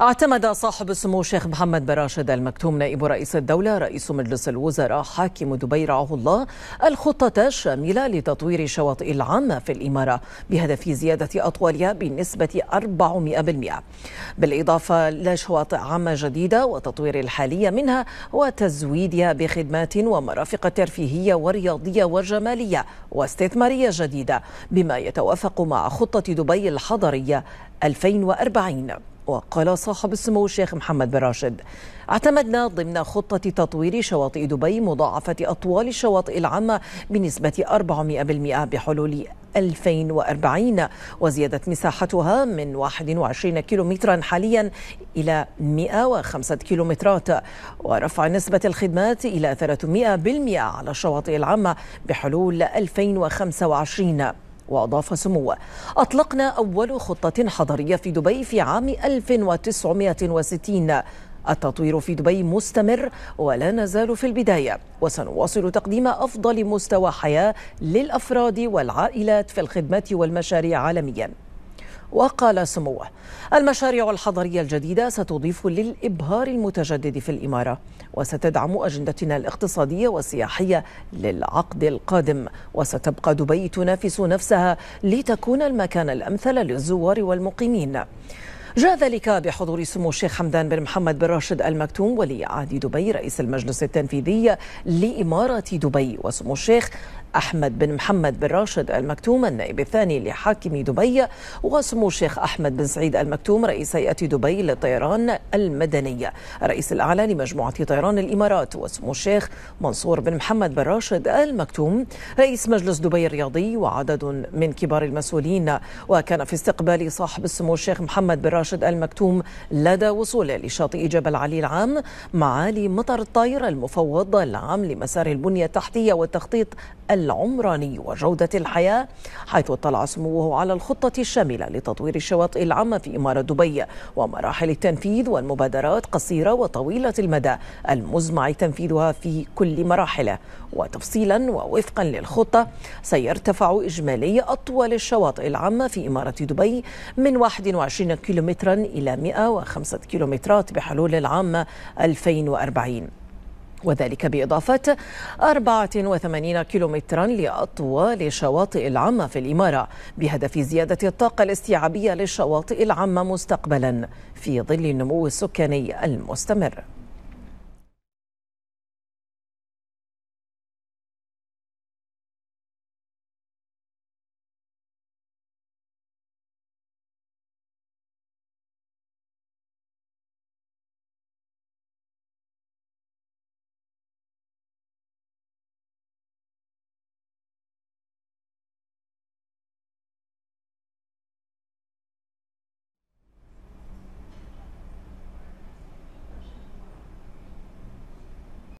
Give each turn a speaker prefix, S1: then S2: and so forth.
S1: اعتمد صاحب السمو الشيخ محمد بن راشد المكتوم نائب رئيس الدولة رئيس مجلس الوزراء حاكم دبي رعاه الله الخطة الشاملة لتطوير الشواطئ العامة في الإمارة بهدف زيادة أطوالها بنسبة 400% بالإضافة لشواطئ عامة جديدة وتطوير الحالية منها وتزويدها بخدمات ومرافق ترفيهية ورياضية وجمالية واستثمارية جديدة بما يتوافق مع خطة دبي الحضرية 2040 وقال صاحب السمو الشيخ محمد بن راشد اعتمدنا ضمن خطة تطوير شواطئ دبي مضاعفة أطوال الشواطئ العامة بنسبة 400% بحلول 2040 وزيادة مساحتها من 21 كيلومترا حاليا إلى 105 كيلومترات ورفع نسبة الخدمات إلى 300% على الشواطئ العامة بحلول 2025 وأضاف سموه أطلقنا أول خطة حضرية في دبي في عام 1960 التطوير في دبي مستمر ولا نزال في البدايه وسنواصل تقديم افضل مستوى حياه للافراد والعائلات في الخدمات والمشاريع عالميا وقال سموه المشاريع الحضرية الجديدة ستضيف للإبهار المتجدد في الإمارة وستدعم أجندتنا الاقتصادية والسياحية للعقد القادم وستبقى دبي تنافس نفسها لتكون المكان الأمثل للزوار والمقيمين جاء ذلك بحضور سمو الشيخ حمدان بن محمد بن راشد المكتوم ولي عهد دبي رئيس المجلس التنفيذي لإمارة دبي وسمو الشيخ أحمد بن محمد بن راشد المكتوم النائب الثاني لحاكم دبي وسمو الشيخ أحمد بن سعيد المكتوم رئيس هيئة دبي للطيران المدني الرئيس الأعلى لمجموعة طيران الإمارات وسمو الشيخ منصور بن محمد بن راشد المكتوم رئيس مجلس دبي الرياضي وعدد من كبار المسؤولين وكان في استقبال صاحب السمو الشيخ محمد بن راشد راشد المكتوم لدى وصوله لشاطئ جبل علي العام معالي مطر الطاير المفوض العام لمسار البنية التحتية والتخطيط العمراني وجودة الحياة حيث اطلع سموه على الخطة الشاملة لتطوير الشواطئ العامة في إمارة دبي ومراحل التنفيذ والمبادرات قصيرة وطويلة المدى المزمع تنفيذها في كل مراحله وتفصيلا ووفقا للخطة سيرتفع إجمالي أطول الشواطئ العامة في إمارة دبي من 21 كيلومتر كيلومترا إلى 105 كيلومترات بحلول العام 2040 وذلك بإضافة 84 كيلومترا لأطوال شواطئ العامة في الإمارة بهدف زيادة الطاقة الاستيعابية للشواطئ العامة مستقبلا في ظل النمو السكاني المستمر